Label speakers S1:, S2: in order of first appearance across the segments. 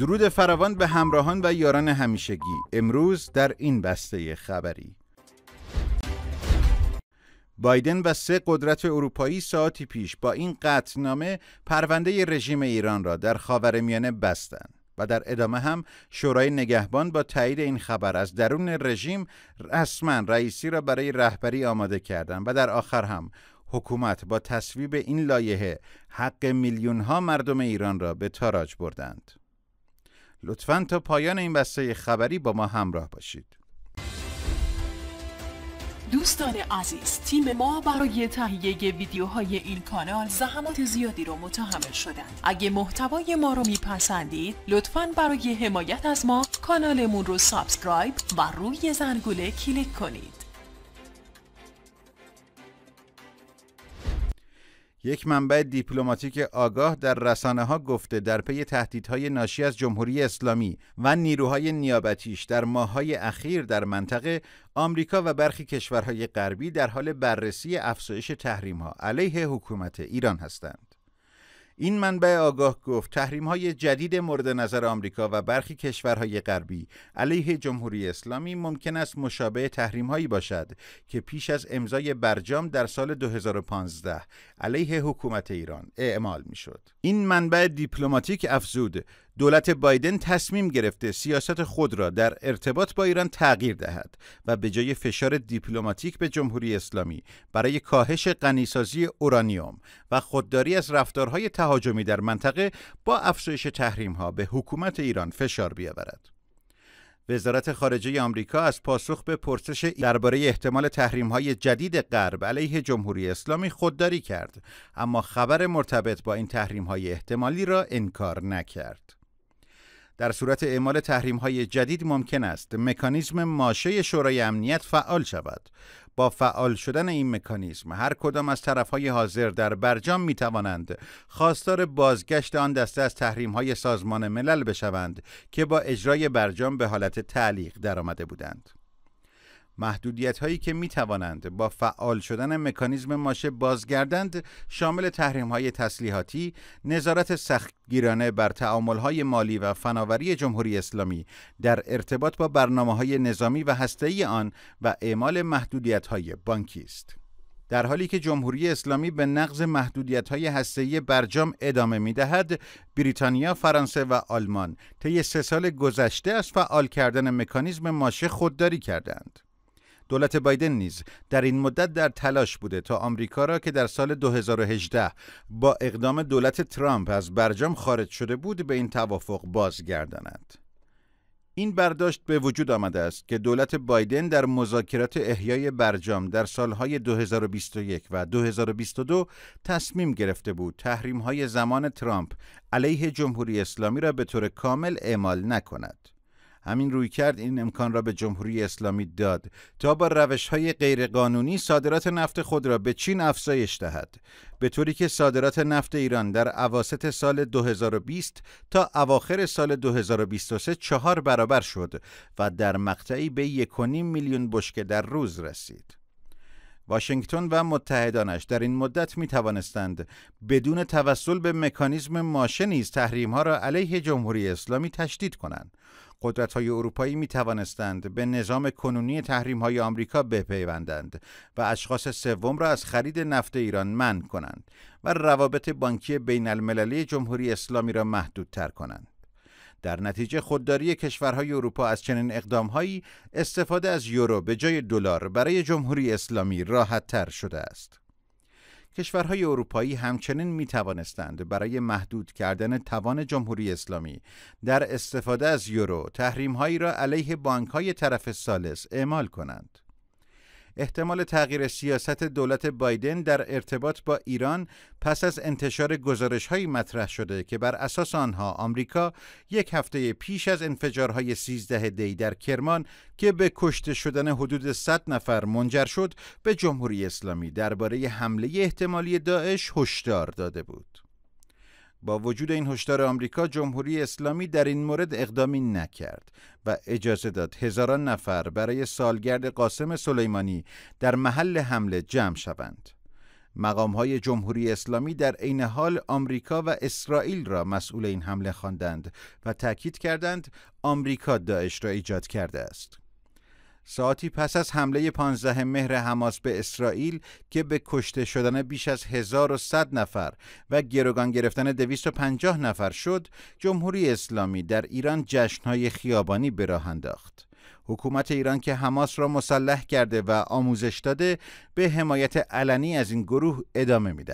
S1: درود فراوان به همراهان و یاران همیشگی امروز در این بسته خبری بایدن و سه قدرت اروپایی ساعتی پیش با این قطعنامه پرونده رژیم ایران را در خاورمیانه بستند و در ادامه هم شورای نگهبان با تایید این خبر از درون رژیم رسما رئیسی را برای رهبری آماده کردند و در آخر هم حکومت با تصویب این لایحه حق میلیون ها مردم ایران را به تاراج بردند. لطفا تا پایان این بسته خبری با ما همراه باشید دوستان عزیز تیم ما برای تهیه ویدیوهای این کانال زحمات زیادی رو متحمل شدند اگه محتوای ما رو میپسندید لطفا برای حمایت از ما کانالمون رو سابسکرایب و روی زنگوله کلیک کنید یک منبع دیپلماتیک آگاه در رسانه ها گفته در پی تهدیدهای ناشی از جمهوری اسلامی و نیروهای نیابتیش در ماههای اخیر در منطقه آمریکا و برخی کشورهای غربی در حال بررسی افزایش تحریم ها علیه حکومت ایران هستند. این منبع آگاه گفت تحریم های جدید مورد نظر آمریکا و برخی کشورهای غربی علیه جمهوری اسلامی ممکن است مشابه تحریم هایی باشد که پیش از امضای برجام در سال 2015 علیه حکومت ایران اعمال میشد. این منبع دیپلماتیک افزود دولت بایدن تصمیم گرفته سیاست خود را در ارتباط با ایران تغییر دهد و به جای فشار دیپلماتیک به جمهوری اسلامی برای کاهش غنیسازی اورانیوم و خودداری از رفتارهای تهاجمی در منطقه با افزایش تحریمها به حکومت ایران فشار بیاورد. وزارت خارجه آمریکا از پاسخ به پرسش درباره احتمال های جدید غرب علیه جمهوری اسلامی خودداری کرد اما خبر مرتبط با این های احتمالی را انکار نکرد در صورت اعمال های جدید ممکن است مکانیزم ماشه شورای امنیت فعال شود. با فعال شدن این مکانیزم هر کدام از های حاضر در برجام می توانند خواستار بازگشت آن دسته از تحریم های سازمان ملل بشوند که با اجرای برجام به حالت تعلیق درآمده بودند. محدودیت هایی که می توانند با فعال شدن مکانیزم ماشه بازگردند شامل تحریم های تسلیحاتی، نظارت سختگیرانه بر تعامل های مالی و فناوری جمهوری اسلامی در ارتباط با برنامه های نظامی و هسته‌ای آن و اعمال محدودیت های بانکی است. در حالی که جمهوری اسلامی به نقض محدودیت های هسته‌ای برجام ادامه می دهد، بریتانیا، فرانسه و آلمان طی سه سال گذشته از فعال کردن مکانیزم ماشه خودداری کردند. دولت بایدن نیز در این مدت در تلاش بوده تا آمریکا را که در سال 2018 با اقدام دولت ترامپ از برجام خارج شده بود به این توافق بازگرداند. این برداشت به وجود آمده است که دولت بایدن در مذاکرات احیای برجام در سالهای 2021 و 2022 تصمیم گرفته بود تحریم‌های زمان ترامپ علیه جمهوری اسلامی را به طور کامل اعمال نکند. همین روی کرد این امکان را به جمهوری اسلامی داد تا با روش های غیرقانونی صادرات نفت خود را به چین افزایش دهد به طوری که صادرات نفت ایران در اواسط سال 2020 تا اواخر سال 2023 چهار برابر شد و در مقطعی به 1.5 میلیون بشکه در روز رسید. واشنگتن و متحدانش در این مدت می توانستند بدون توسل به مکانیزم ماشه نیز تحریم ها را علیه جمهوری اسلامی تشدید کنند. قدرت های اروپایی می توانستند به نظام کنونی تحریم های آمریکا بپیوندند و اشخاص سوم را از خرید نفت ایران منع کنند و روابط بانکی بین المللی جمهوری اسلامی را محدودتر کنند. در نتیجه خودداری کشورهای اروپا از چنین اقدامهایی استفاده از یورو به جای دلار برای جمهوری اسلامی راحت تر شده است. کشورهای اروپایی همچنین می توانستند برای محدود کردن توان جمهوری اسلامی در استفاده از یورو تحریمهایی را علیه بانکهای طرف سالس اعمال کنند. احتمال تغییر سیاست دولت بایدن در ارتباط با ایران پس از انتشار گزارش مطرح شده که بر اساس آنها آمریکا یک هفته پیش از انفجارهای 13 دی در کرمان که به کشته شدن حدود 100 نفر منجر شد به جمهوری اسلامی درباره حمله احتمالی داعش هشدار داده بود. با وجود این هشدار آمریکا جمهوری اسلامی در این مورد اقدامی نکرد و اجازه داد هزاران نفر برای سالگرد قاسم سلیمانی در محل حمله جمع شوند. مقام های جمهوری اسلامی در عین حال آمریکا و اسرائیل را مسئول این حمله خواندند و تاکید کردند آمریکا داعش را ایجاد کرده است. ساعتی پس از حمله 15 مهر حماس به اسرائیل که به کشته شدن بیش از 1100 نفر و گروگان گرفتن 250 نفر شد، جمهوری اسلامی در ایران جشنهای خیابانی به انداخت. حکومت ایران که حماس را مسلح کرده و آموزش داده به حمایت علنی از این گروه ادامه می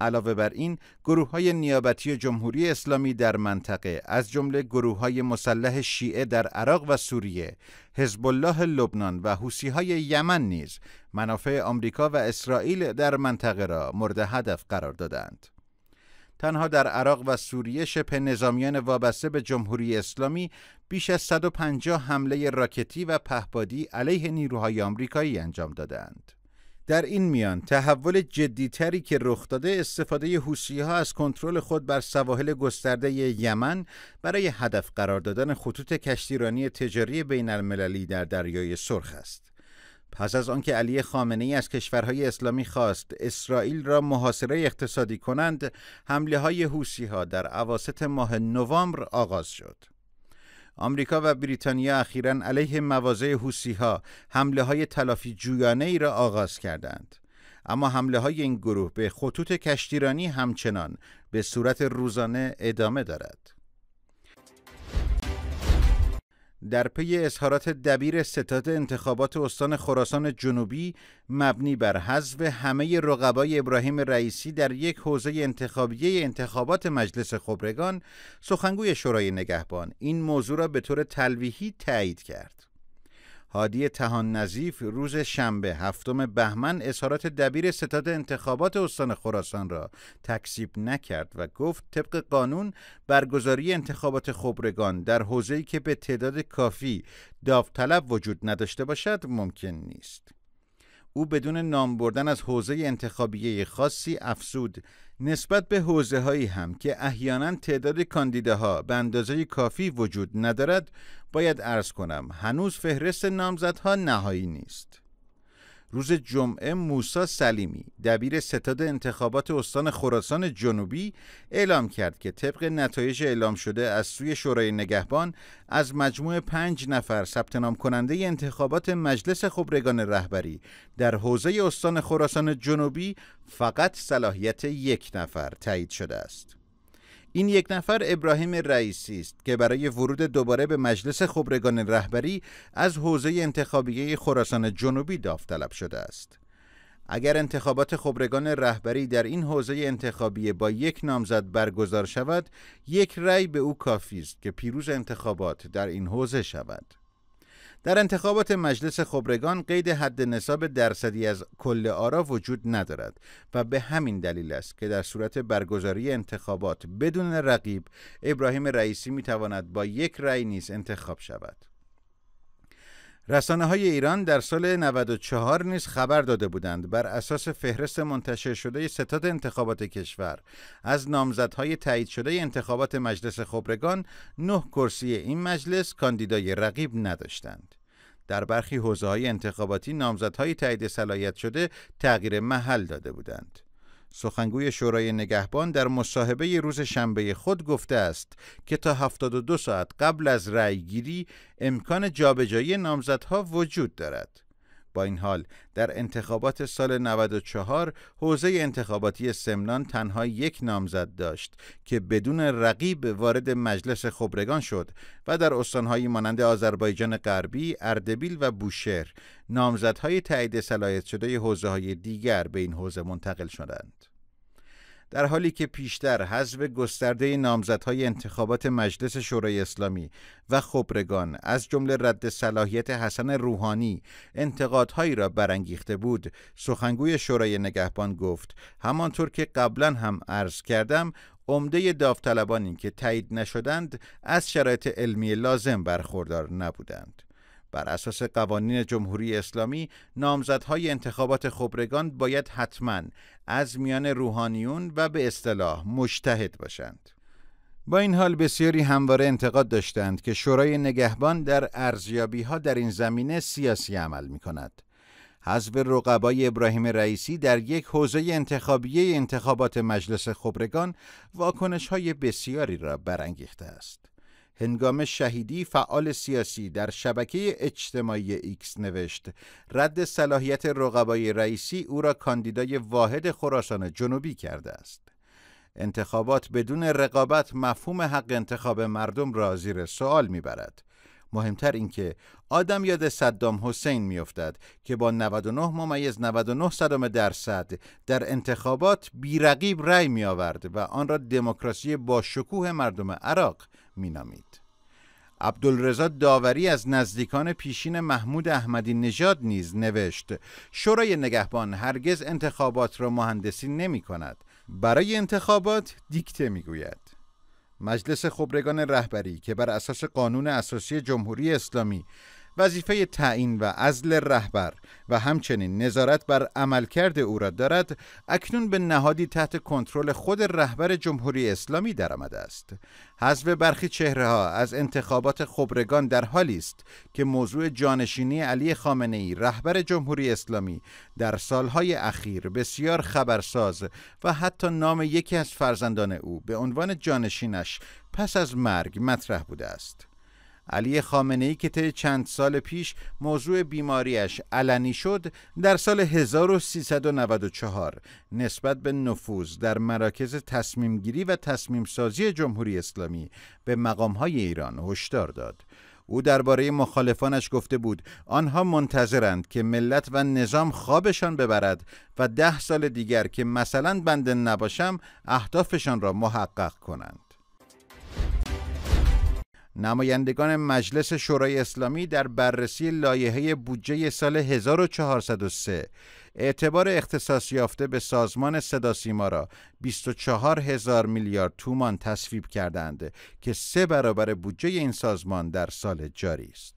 S1: علاوه بر این گروه های نیابتی جمهوری اسلامی در منطقه از جمله گروه های مسلح شیعه در عراق و سوریه، حزب الله لبنان و حوسی های یمن نیز منافع آمریکا و اسرائیل در منطقه را مورد هدف قرار دادند. تنها در عراق و سوریه شبه نظامیان وابسته به جمهوری اسلامی بیش از 150 حمله راکتی و پهپادی علیه نیروهای آمریکایی انجام دادند. در این میان تحول جدیتری که رخ داده استفاده حوسی ها از کنترل خود بر سواحل گسترده یمن برای هدف قرار دادن خطوط کشتیرانی تجاری بین المللی در دریای سرخ است. پس از آنکه علی خامنه ای از کشورهای اسلامی خواست اسرائیل را محاصره اقتصادی کنند، حمله های حوسی ها در عواست ماه نوامبر آغاز شد. آمریکا و بریتانیا اخیرا علیه مواضع ها حمله های تلافی جویانه ای را آغاز کردند. اما حمله های این گروه به خطوط کشتیرانی همچنان به صورت روزانه ادامه دارد. در پی اظهارات دبیر ستاد انتخابات استان خراسان جنوبی مبنی بر حذف همه رقبای ابراهیم رئیسی در یک حوزه انتخابیه انتخابات مجلس خبرگان سخنگوی شورای نگهبان این موضوع را به طور تلویحی تایید کرد هادی تهان نظیف روز شنبه هفتم بهمن اظهارات دبیر ستاد انتخابات استان خراسان را تکسیب نکرد و گفت طبق قانون برگزاری انتخابات خبرگان در حوزه‌ای که به تعداد کافی داوطلب وجود نداشته باشد ممکن نیست. او بدون نام بردن از حوزه انتخابیه خاصی افسود نسبت به حوزه هایی هم که احیانا تعداد ها به اندازه کافی وجود ندارد باید عرض کنم هنوز فهرست نامزدها نهایی نیست روز جمعه موسا سلیمی دبیر ستاد انتخابات استان خراسان جنوبی اعلام کرد که طبق نتایج اعلام شده از سوی شورای نگهبان از مجموع پنج نفر ثبت نام کننده انتخابات مجلس خبرگان رهبری در حوزه استان خراسان جنوبی فقط صلاحیت یک نفر تایید شده است. این یک نفر ابراهیم رئیسی است که برای ورود دوباره به مجلس خبرگان رهبری از حوزه انتخابیه خراسان جنوبی داوطلب شده است. اگر انتخابات خبرگان رهبری در این حوزه انتخابیه با یک نامزد برگزار شود، یک رأی به او کافی است که پیروز انتخابات در این حوزه شود. در انتخابات مجلس خبرگان قید حد نصاب درصدی از کل آرا وجود ندارد و به همین دلیل است که در صورت برگزاری انتخابات بدون رقیب ابراهیم رئیسی می تواند با یک رأی نیز انتخاب شود. رسانه های ایران در سال 94 نیز خبر داده بودند بر اساس فهرست منتشر شده ستاد انتخابات کشور از نامزدهای تایید شده انتخابات مجلس خبرگان نه کرسی این مجلس کاندیدای رقیب نداشتند. در برخی حوزه های انتخاباتی نامزدهای تایید صلاحیت شده تغییر محل داده بودند. سخنگوی شورای نگهبان در مصاحبه روز شنبه خود گفته است که تا 72 ساعت قبل از رأیگیری امکان جابجایی نامزدها وجود دارد. با این حال در انتخابات سال 94 حوزه انتخاباتی سمنان تنها یک نامزد داشت که بدون رقیب وارد مجلس خبرگان شد و در استانهایی مانند آذربایجان غربی، اردبیل و بوشهر نامزدهای تایید صلاحیت شده حوزه های دیگر به این حوزه منتقل شدند. در حالی که پیشتر حزب گسترده نامزدهای انتخابات مجلس شورای اسلامی و خبرگان از جمله رد صلاحیت حسن روحانی انتقادهایی را برانگیخته بود سخنگوی شورای نگهبان گفت همانطور که قبلا هم عرض کردم عمده داوطلبانی که تایید نشدند از شرایط علمی لازم برخوردار نبودند بر اساس قوانین جمهوری اسلامی نامزدهای انتخابات خبرگان باید حتما از میان روحانیون و به اصطلاح مجتهد باشند با این حال بسیاری همواره انتقاد داشتند که شورای نگهبان در ارزیابی ها در این زمینه سیاسی عمل می کند. حضب رقبای ابراهیم رئیسی در یک حوزه انتخابیه انتخابات مجلس خبرگان واکنش های بسیاری را برانگیخته است. هنگام شهیدی فعال سیاسی در شبکه اجتماعی ایکس نوشت رد صلاحیت رقبای رئیسی او را کاندیدای واحد خراسان جنوبی کرده است انتخابات بدون رقابت مفهوم حق انتخاب مردم را زیر سوال میبرد مهمتر اینکه آدم یاد صدام حسین میافتد که با 99 ممیز 99 صدام درصد در انتخابات بیرقیب رأی می آورد و آن را دموکراسی با شکوه مردم عراق مینامید. عبدالرضا داوری از نزدیکان پیشین محمود احمدی نژاد نیز نوشت شورای نگهبان هرگز انتخابات را مهندسی نمی کند برای انتخابات دیکته می گوید مجلس خبرگان رهبری که بر اساس قانون اساسی جمهوری اسلامی وظیفه تعیین و ازل رهبر و همچنین نظارت بر عملکرد او را دارد اکنون به نهادی تحت کنترل خود رهبر جمهوری اسلامی درآمده است حذف برخی چهره ها از انتخابات خبرگان در حالی است که موضوع جانشینی علی خامنه ای رهبر جمهوری اسلامی در سالهای اخیر بسیار خبرساز و حتی نام یکی از فرزندان او به عنوان جانشینش پس از مرگ مطرح بوده است علی خامنه ای که طی چند سال پیش موضوع بیماریش علنی شد در سال 1394 نسبت به نفوذ در مراکز تصمیمگیری و تصمیمسازی جمهوری اسلامی به مقامهای ایران هشدار داد او درباره مخالفانش گفته بود آنها منتظرند که ملت و نظام خوابشان ببرد و ده سال دیگر که مثلا بنده نباشم اهدافشان را محقق کنند نمایندگان مجلس شورای اسلامی در بررسی لایحه بودجه سال 1403 اعتبار اختصاص یافته به سازمان سیما را 24 هزار میلیارد تومان تصویب کردند که سه برابر بودجه این سازمان در سال جاری است.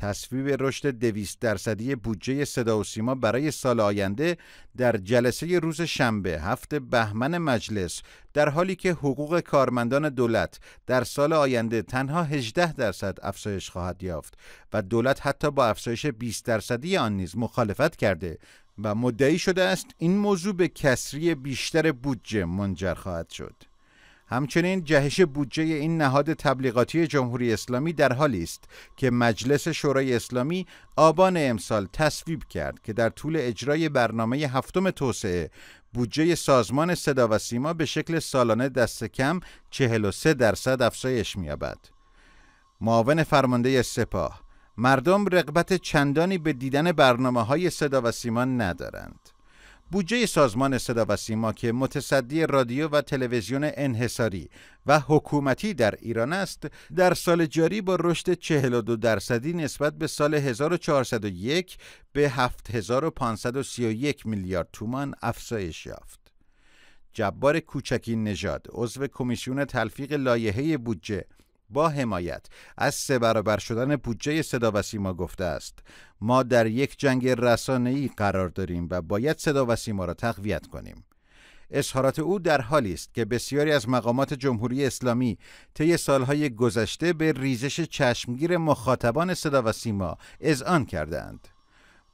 S1: تصویب رشد دویست درصدی بودجه صدا و سیما برای سال آینده در جلسه روز شنبه هفته بهمن مجلس در حالی که حقوق کارمندان دولت در سال آینده تنها 18 درصد افزایش خواهد یافت و دولت حتی با افزایش 20 درصدی آن نیز مخالفت کرده و مدعی شده است این موضوع به کسری بیشتر بودجه منجر خواهد شد. همچنین جهش بودجه این نهاد تبلیغاتی جمهوری اسلامی در حالی است که مجلس شورای اسلامی آبان امسال تصویب کرد که در طول اجرای برنامه هفتم توسعه بودجه سازمان صدا و سیما به شکل سالانه دست کم 43 درصد افزایش می‌یابد. معاون فرمانده سپاه مردم رغبت چندانی به دیدن برنامه های صدا و سیما ندارند. بودجه سازمان صدا و سیما که متصدی رادیو و تلویزیون انحصاری و حکومتی در ایران است در سال جاری با رشد 42 درصدی نسبت به سال 1401 به 7531 میلیارد تومان افزایش یافت. جبار کوچکی نژاد عضو کمیسیون تلفیق لایحه بودجه با حمایت از سه برابر شدن بودجه صدا و سیما گفته است ما در یک جنگ رسانه‌ای قرار داریم و باید صدا و سیما را تقویت کنیم اظهارات او در حالی است که بسیاری از مقامات جمهوری اسلامی طی سالهای گذشته به ریزش چشمگیر مخاطبان صدا و سیما اذعان کردند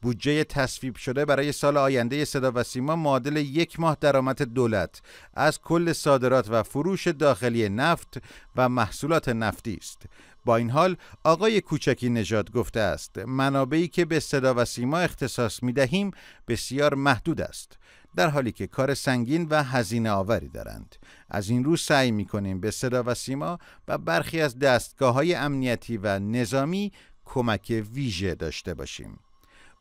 S1: بودجه تصویب شده برای سال آینده صدا و سیما معادل یک ماه درآمد دولت از کل صادرات و فروش داخلی نفت و محصولات نفتی است. با این حال آقای کوچکی نژاد گفته است منابعی که به صدا و سیما اختصاص می دهیم بسیار محدود است در حالی که کار سنگین و هزینه آوری دارند از این رو سعی می کنیم به صدا و سیما و برخی از دستگاه های امنیتی و نظامی کمک ویژه داشته باشیم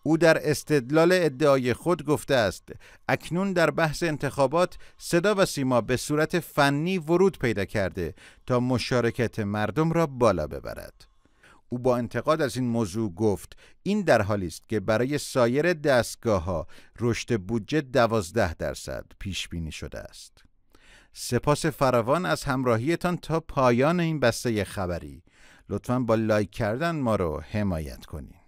S1: او در استدلال ادعای خود گفته است اکنون در بحث انتخابات صدا و سیما به صورت فنی ورود پیدا کرده تا مشارکت مردم را بالا ببرد او با انتقاد از این موضوع گفت این در حالی است که برای سایر دستگاه ها رشد بودجه دوازده درصد پیش بینی شده است سپاس فراوان از همراهیتان تا پایان این بسته خبری لطفا با لایک کردن ما رو حمایت کنید